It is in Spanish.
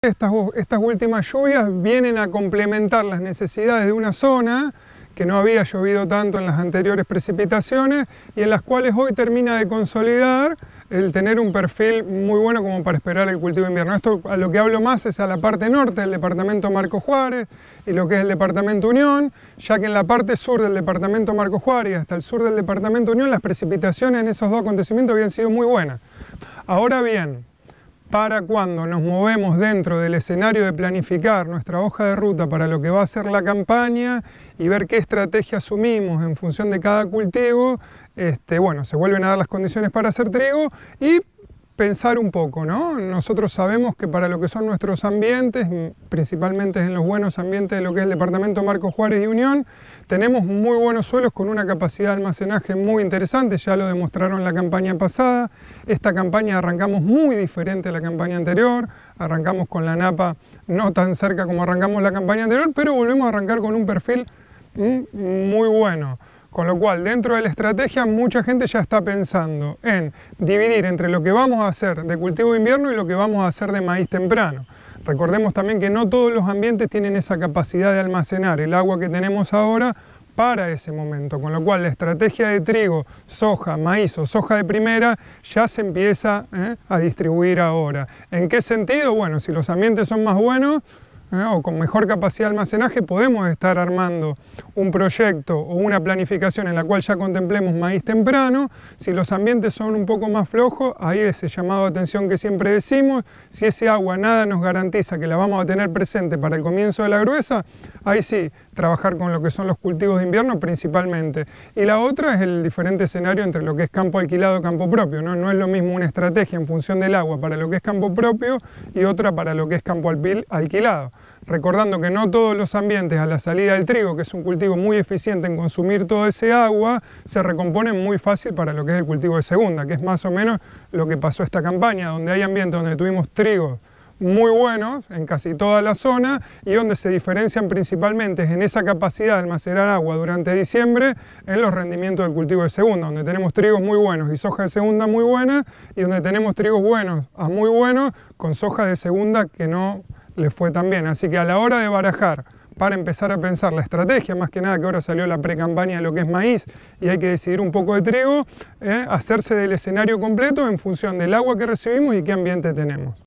Estas, últimas lluvias vienen a complementar las necesidades de una zona que no había llovido tanto en las anteriores precipitaciones y en las cuales hoy termina de consolidar el tener un perfil muy bueno como para esperar el cultivo de invierno. Esto a lo que hablo más es a la parte norte del departamento Marco Juárez y lo que es el departamento Unión, ya que en la parte sur del departamento Marco Juárez y hasta el sur del departamento Unión las precipitaciones en esos dos acontecimientos habían sido muy buenas. Ahora bien, para cuando nos movemos dentro del escenario de planificar nuestra hoja de ruta para lo que va a ser la campaña y ver qué estrategia asumimos en función de cada cultivo, este, bueno, se vuelven a dar las condiciones para hacer trigo y pensar un poco, ¿no? Nosotros sabemos que para lo que son nuestros ambientes, principalmente en los buenos ambientes de lo que es el departamento Marco Juárez y Unión, tenemos muy buenos suelos con una capacidad de almacenaje muy interesante, ya lo demostraron la campaña pasada. Esta campaña arrancamos muy diferente a la campaña anterior, arrancamos con la napa no tan cerca como arrancamos la campaña anterior, pero volvemos a arrancar con un perfil muy bueno. Con lo cual, dentro de la estrategia, mucha gente ya está pensando en dividir entre lo que vamos a hacer de cultivo de invierno y lo que vamos a hacer de maíz temprano. Recordemos también que no todos los ambientes tienen esa capacidad de almacenar el agua que tenemos ahora para ese momento, con lo cual la estrategia de trigo, soja, maíz o soja de primera ya se empieza eh, a distribuir ahora. ¿En qué sentido? Bueno, si los ambientes son más buenos, o con mejor capacidad de almacenaje podemos estar armando un proyecto o una planificación en la cual ya contemplemos maíz temprano. Si los ambientes son un poco más flojos, ahí ese llamado de atención que siempre decimos, si ese agua nada nos garantiza que la vamos a tener presente para el comienzo de la gruesa, ahí sí, trabajar con lo que son los cultivos de invierno principalmente. Y la otra es el diferente escenario entre lo que es campo alquilado y campo propio. ¿no? no es lo mismo una estrategia en función del agua para lo que es campo propio y otra para lo que es campo alquilado recordando que no todos los ambientes a la salida del trigo, que es un cultivo muy eficiente en consumir toda esa agua, se recomponen muy fácil para lo que es el cultivo de segunda, que es más o menos lo que pasó esta campaña, donde hay ambientes donde tuvimos trigo muy buenos en casi toda la zona y donde se diferencian principalmente en esa capacidad de almacenar agua durante diciembre en los rendimientos del cultivo de segunda, donde tenemos trigos muy buenos y soja de segunda muy buena y donde tenemos trigos buenos a muy buenos con soja de segunda que no le fue también, Así que a la hora de barajar para empezar a pensar la estrategia, más que nada que ahora salió la pre-campaña de lo que es maíz y hay que decidir un poco de trigo, eh, hacerse del escenario completo en función del agua que recibimos y qué ambiente tenemos.